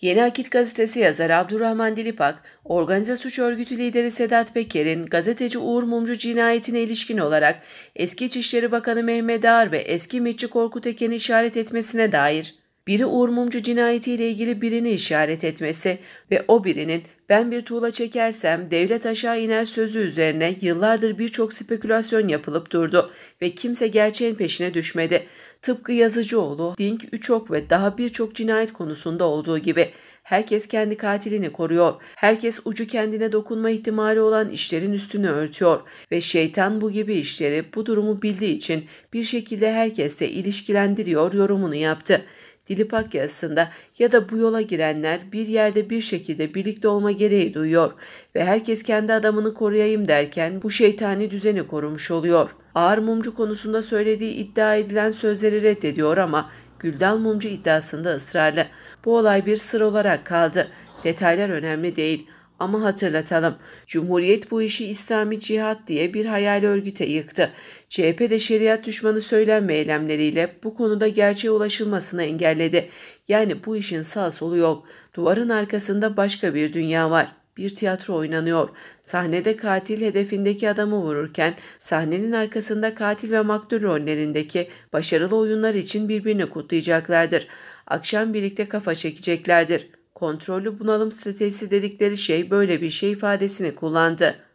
Yeni Akit gazetesi yazarı Abdurrahman Dilipak, organize suç örgütü lideri Sedat Peker'in gazeteci Uğur Mumcu cinayetine ilişkin olarak eski İçişleri Bakanı Mehmet Ağar ve eski MİT'çi Korkut Eken'i işaret etmesine dair biri Uğur Mumcu cinayetiyle ilgili birini işaret etmesi ve o birinin ben bir tuğla çekersem devlet aşağı iner sözü üzerine yıllardır birçok spekülasyon yapılıp durdu ve kimse gerçeğin peşine düşmedi. Tıpkı Yazıcıoğlu, Dink, Üçok ve daha birçok cinayet konusunda olduğu gibi herkes kendi katilini koruyor. Herkes ucu kendine dokunma ihtimali olan işlerin üstünü örtüyor ve şeytan bu gibi işleri bu durumu bildiği için bir şekilde herkese ilişkilendiriyor yorumunu yaptı. Dilipakya'sında ya da bu yola girenler bir yerde bir şekilde birlikte olma gereği duyuyor ve herkes kendi adamını koruyayım derken bu şeytani düzeni korumuş oluyor. Ağır mumcu konusunda söylediği iddia edilen sözleri reddediyor ama Güldal mumcu iddiasında ısrarlı. Bu olay bir sır olarak kaldı. Detaylar önemli değil. Ama hatırlatalım, Cumhuriyet bu işi İslami Cihat diye bir hayal örgüte yıktı. CHP de şeriat düşmanı söylenme eylemleriyle bu konuda gerçeğe ulaşılmasını engelledi. Yani bu işin sağ solu yok. Duvarın arkasında başka bir dünya var. Bir tiyatro oynanıyor. Sahnede katil hedefindeki adamı vururken sahnenin arkasında katil ve maktul rollerindeki başarılı oyunlar için birbirini kutlayacaklardır. Akşam birlikte kafa çekeceklerdir kontrollü bunalım stratejisi dedikleri şey böyle bir şey ifadesini kullandı.